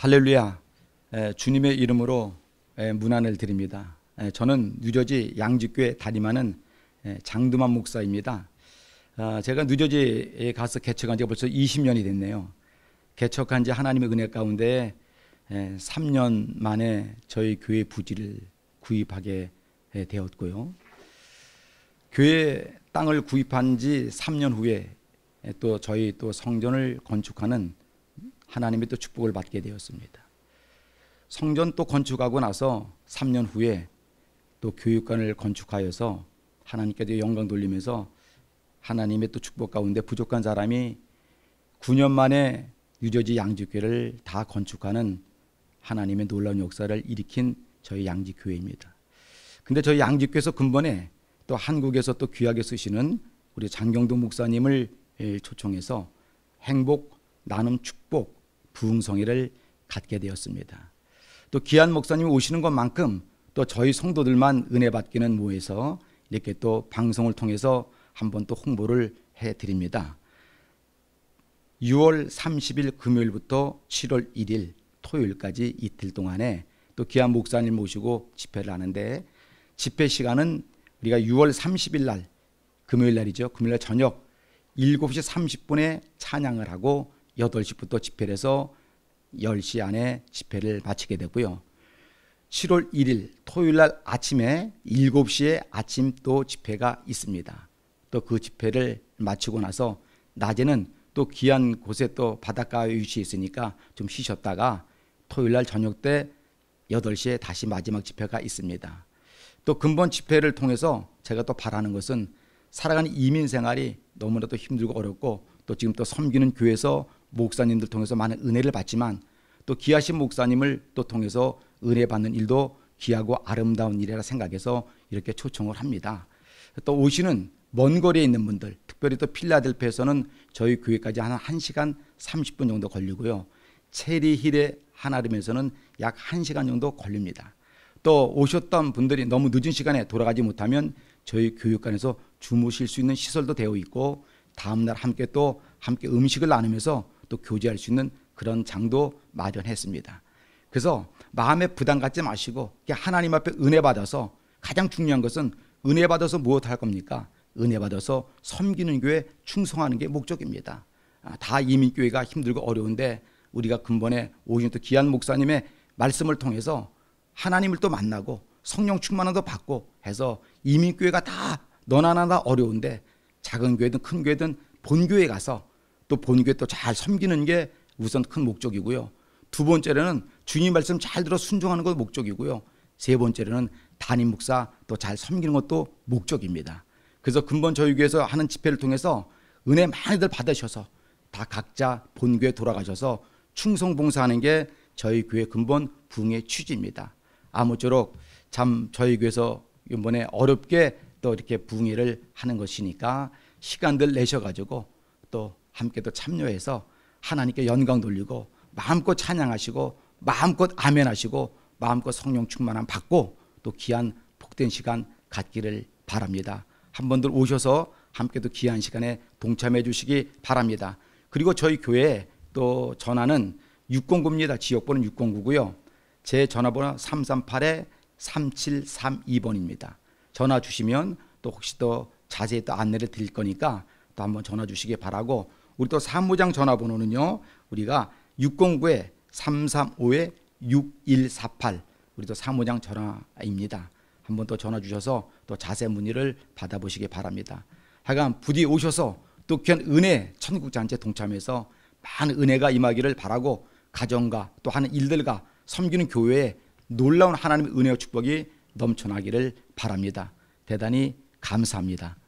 할렐루야. 주님의 이름으로 문안을 드립니다. 저는 뉴저지 양지교회 다리마는 장두만 목사입니다. 아, 제가 뉴저지에 가서 개척한 지 벌써 20년이 됐네요. 개척한 지 하나님의 은혜 가운데 3년 만에 저희 교회 부지를 구입하게 되었고요. 교회 땅을 구입한 지 3년 후에 또 저희 또 성전을 건축하는 하나님의 또 축복을 받게 되었습니다. 성전 또 건축하고 나서 3년 후에 또 교육관을 건축하여서 하나님께도 영광 돌리면서 하나님의 또 축복 가운데 부족한 사람이 9년 만에 유저지 양지교회를 다 건축하는 하나님의 놀라운 역사를 일으킨 저희 양지교회입니다. 근데 저희 양지교회에서 근본에 또 한국에서 또 귀하게 쓰시는 우리 장경동 목사님을 예, 초청해서 행복 나눔 축복 부흥성회를 갖게 되었습니다. 또 기한 목사님 오시는 것만큼 또 저희 성도들만 은혜 받기는 모해서 이렇게 또 방송을 통해서 한번 또 홍보를 해 드립니다. 6월 30일 금요일부터 7월 1일 토요일까지 이틀 동안에 또 기한 목사님 모시고 집회를 하는데 집회 시간은 우리가 6월 30일 날 금요일 날이죠. 금요일 날 저녁 7시 30분에 찬양을 하고 8시부터 집회를 해서 10시 안에 집회를 마치게 되고요. 7월 1일 토요일 날 아침에 7시에 아침 또 집회가 있습니다. 또 그 집회를 마치고 나서 낮에는 또 귀한 곳에 또바닷가 위치해 있으니까 좀 쉬셨다가 토요일 날 저녁 때 8시에 다시 마지막 집회가 있습니다. 또 근본 집회를 통해서 제가 또 바라는 것은 살아가는 이민 생활이 너무나도 힘들고 어렵고 또 지금 또 섬기는 교회에서 목사님들 통해서 많은 은혜를 받지만 또 귀하신 목사님을 또 통해서 은혜 받는 일도 귀하고 아름다운 일이라 생각해서 이렇게 초청을 합니다. 또 오시는 먼 거리에 있는 분들, 특별히 또 필라델피아에서는 저희 교회까지 한 1시간 30분 정도 걸리고요. 체리힐의 하나름에서는 약 1시간 정도 걸립니다. 또 오셨던 분들이 너무 늦은 시간에 돌아가지 못하면 저희 교육관에서 주무실 수 있는 시설도 되어 있고 다음날 함께 또 함께 음식을 나누면서 또 교제할 수 있는 그런 장도 마련했습니다. 그래서 마음에 부담 갖지 마시고 하나님 앞에 은혜 받아서 가장 중요한 것은 은혜 받아서 무엇 할 겁니까? 은혜 받아서 섬기는 교회 충성하는 게 목적입니다. 아, 다 이민교회가 힘들고 어려운데 우리가 근본에 오경도 기한 목사님의 말씀을 통해서 하나님을 또 만나고 성령 충만함도 받고 해서 이민교회가 다 너나 나나 어려운데 작은 교회든 큰 교회든 본교회 가서 또 본교에 또 잘 섬기는 게 우선 큰 목적이고요. 두 번째로는 주님 말씀 잘 들어 순종하는 것도 목적이고요. 세 번째로는 단임 목사 또 잘 섬기는 것도 목적입니다. 그래서 근본 저희 교회에서 하는 집회를 통해서 은혜 많이들 받으셔서 다 각자 본교에 돌아가셔서 충성 봉사하는 게 저희 교회 근본 부흥의 취지입니다. 아무쪼록 참 저희 교회에서 이번에 어렵게 또 이렇게 부흥회를 하는 것이니까 시간들 내셔 가지고 또 함께도 참여해서 하나님께 영광 돌리고 마음껏 찬양하시고 마음껏 아멘하시고 마음껏 성령 충만함 받고 또 귀한 복된 시간 갖기를 바랍니다. 한번들 오셔서 함께도 귀한 시간에 동참해 주시기 바랍니다. 그리고 저희 교회 또 전화는 609입니다. 지역번호 609고요. 제 전화번호 338-3732번입니다. 전화 주시면 또 혹시 또 자세히 또 안내를 드릴 거니까 또 한번 전화 주시기 바라고 우리 또 사무장 전화번호는요. 우리가 609에 335에 6148 우리 또 사무장 전화입니다. 한 번 더 전화 주셔서 또 자세 문의를 받아보시기 바랍니다. 하여간 부디 오셔서 또 귀한 은혜 천국잔치에 동참해서 많은 은혜가 임하기를 바라고 가정과 또 하는 일들과 섬기는 교회에 놀라운 하나님의 은혜와 축복이 넘쳐나기를 바랍니다. 대단히 감사합니다.